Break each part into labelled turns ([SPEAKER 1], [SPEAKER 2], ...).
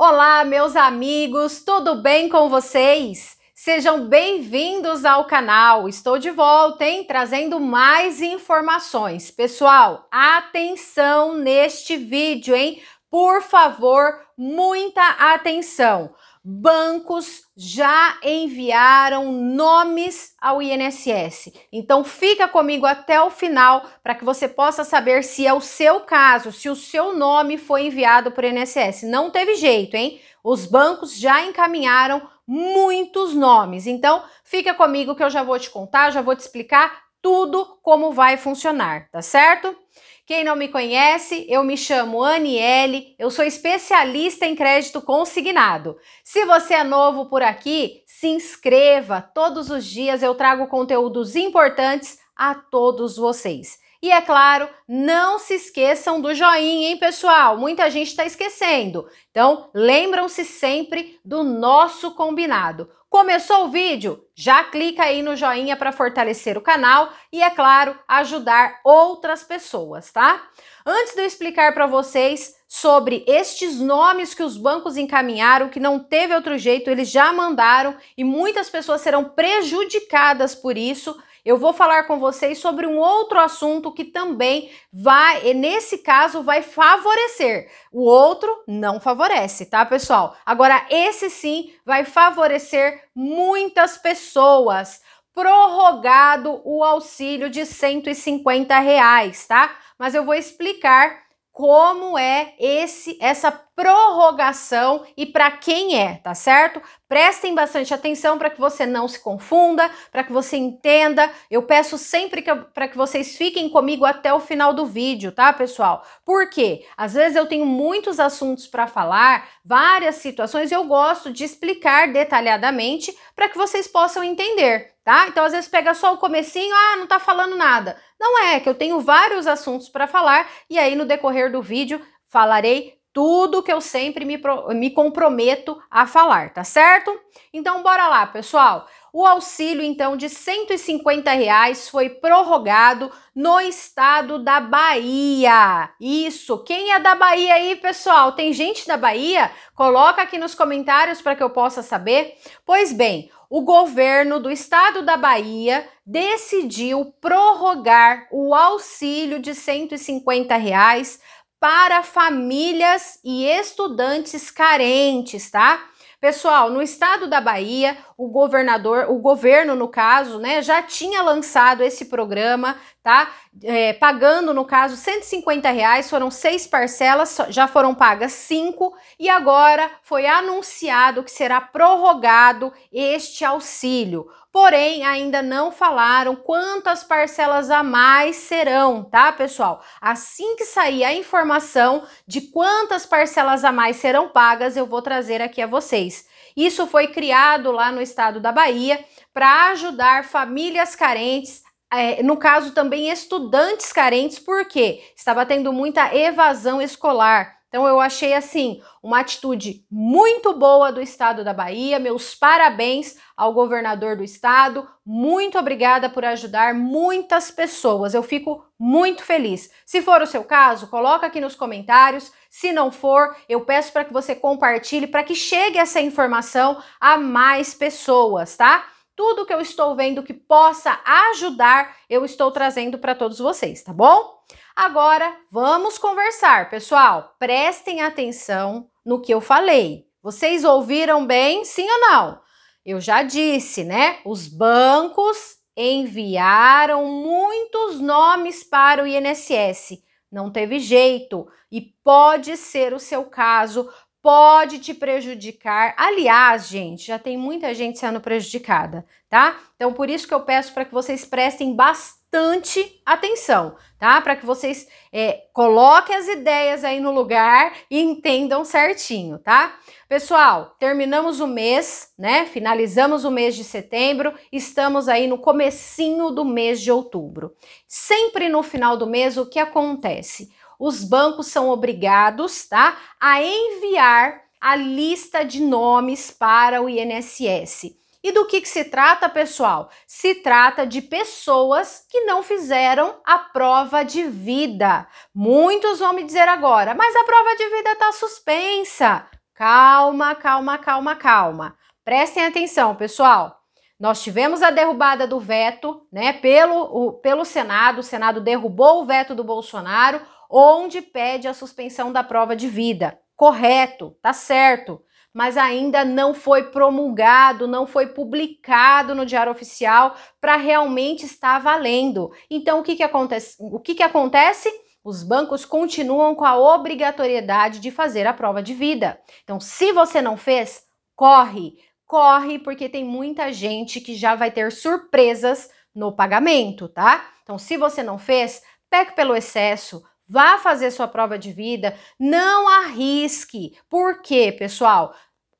[SPEAKER 1] Olá, meus amigos, tudo bem com vocês? Sejam bem-vindos ao canal. Estou de volta, hein? Trazendo mais informações. Pessoal, atenção neste vídeo, hein? Por favor, muita atenção bancos já enviaram nomes ao INSS. Então fica comigo até o final para que você possa saber se é o seu caso, se o seu nome foi enviado para o INSS. Não teve jeito, hein? Os bancos já encaminharam muitos nomes. Então fica comigo que eu já vou te contar, já vou te explicar tudo como vai funcionar, tá certo? Quem não me conhece, eu me chamo Aniele, eu sou especialista em crédito consignado. Se você é novo por aqui, se inscreva. Todos os dias eu trago conteúdos importantes a todos vocês. E é claro, não se esqueçam do joinha, hein, pessoal? Muita gente está esquecendo. Então, lembram-se sempre do nosso combinado. Começou o vídeo? Já clica aí no joinha para fortalecer o canal e, é claro, ajudar outras pessoas, tá? Antes de eu explicar para vocês sobre estes nomes que os bancos encaminharam, que não teve outro jeito, eles já mandaram e muitas pessoas serão prejudicadas por isso, eu vou falar com vocês sobre um outro assunto que também vai, nesse caso, vai favorecer. O outro não favorece, tá, pessoal? Agora, esse sim vai favorecer muitas pessoas. Prorrogado o auxílio de 150 reais, tá? Mas eu vou explicar como é esse essa prorrogação e para quem é, tá certo? Prestem bastante atenção para que você não se confunda, para que você entenda. Eu peço sempre para que vocês fiquem comigo até o final do vídeo, tá, pessoal? Porque às vezes eu tenho muitos assuntos para falar, várias situações, e eu gosto de explicar detalhadamente para que vocês possam entender, tá? Então às vezes pega só o comecinho, ah, não tá falando nada. Não é, que eu tenho vários assuntos para falar e aí no decorrer do vídeo falarei tudo que eu sempre me, me comprometo a falar, tá certo? Então bora lá, pessoal. O auxílio então de 150 reais foi prorrogado no estado da Bahia. Isso. Quem é da Bahia aí, pessoal? Tem gente da Bahia? Coloca aqui nos comentários para que eu possa saber. Pois bem, o governo do estado da Bahia decidiu prorrogar o auxílio de 150 reais para famílias e estudantes carentes, tá? Pessoal, no estado da Bahia, o governador, o governo no caso, né, já tinha lançado esse programa tá? É, pagando, no caso, 150 reais, foram seis parcelas, já foram pagas cinco, e agora foi anunciado que será prorrogado este auxílio. Porém, ainda não falaram quantas parcelas a mais serão, tá, pessoal? Assim que sair a informação de quantas parcelas a mais serão pagas, eu vou trazer aqui a vocês. Isso foi criado lá no estado da Bahia para ajudar famílias carentes é, no caso também estudantes carentes, porque estava tendo muita evasão escolar. Então eu achei assim uma atitude muito boa do estado da Bahia. Meus parabéns ao governador do estado. Muito obrigada por ajudar muitas pessoas. Eu fico muito feliz. Se for o seu caso, coloca aqui nos comentários. Se não for, eu peço para que você compartilhe para que chegue essa informação a mais pessoas, tá? tudo que eu estou vendo que possa ajudar, eu estou trazendo para todos vocês, tá bom? Agora vamos conversar, pessoal. Prestem atenção no que eu falei. Vocês ouviram bem, sim ou não? Eu já disse, né? Os bancos enviaram muitos nomes para o INSS. Não teve jeito e pode ser o seu caso pode te prejudicar. Aliás, gente, já tem muita gente sendo prejudicada, tá? Então, por isso que eu peço para que vocês prestem bastante atenção, tá? Para que vocês é, coloquem as ideias aí no lugar e entendam certinho, tá? Pessoal, terminamos o mês, né? Finalizamos o mês de setembro, estamos aí no comecinho do mês de outubro. Sempre no final do mês, o que acontece? os bancos são obrigados, tá, a enviar a lista de nomes para o INSS. E do que, que, se trata, pessoal? Se trata de pessoas que não fizeram a prova de vida. Muitos vão me dizer agora, mas a prova de vida está suspensa. Calma, calma, calma, calma. Prestem atenção, pessoal. Nós tivemos a derrubada do veto, né, pelo, o, pelo Senado. O Senado derrubou o veto do Bolsonaro onde pede a suspensão da prova de vida. Correto, tá certo, mas ainda não foi promulgado, não foi publicado no Diário Oficial para realmente estar valendo. Então, o que, que acontece? O que, que acontece? Os bancos continuam com a obrigatoriedade de fazer a prova de vida. Então, se você não fez, corre, corre, porque tem muita gente que já vai ter surpresas no pagamento, tá? Então, se você não fez, peque pelo excesso, Vá fazer sua prova de vida, não arrisque. Por quê, pessoal?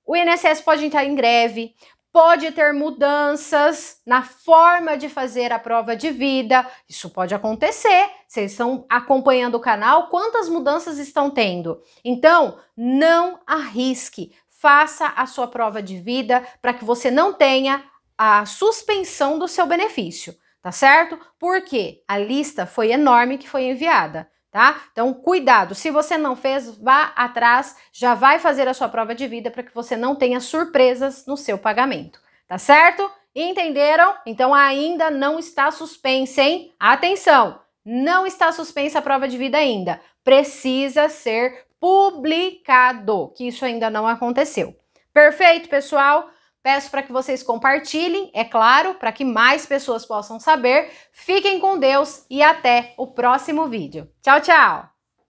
[SPEAKER 1] O INSS pode entrar em greve, pode ter mudanças na forma de fazer a prova de vida. Isso pode acontecer. Vocês estão acompanhando o canal, quantas mudanças estão tendo? Então, não arrisque. Faça a sua prova de vida para que você não tenha a suspensão do seu benefício, tá certo? Porque a lista foi enorme que foi enviada tá? Então, cuidado. Se você não fez, vá atrás, já vai fazer a sua prova de vida para que você não tenha surpresas no seu pagamento, tá certo? Entenderam? Então ainda não está suspensa, hein? Atenção! Não está suspensa a prova de vida ainda. Precisa ser publicado, que isso ainda não aconteceu. Perfeito, pessoal? Peço para que vocês compartilhem, é claro, para que mais pessoas possam saber. Fiquem com Deus e até o próximo vídeo. Tchau, tchau!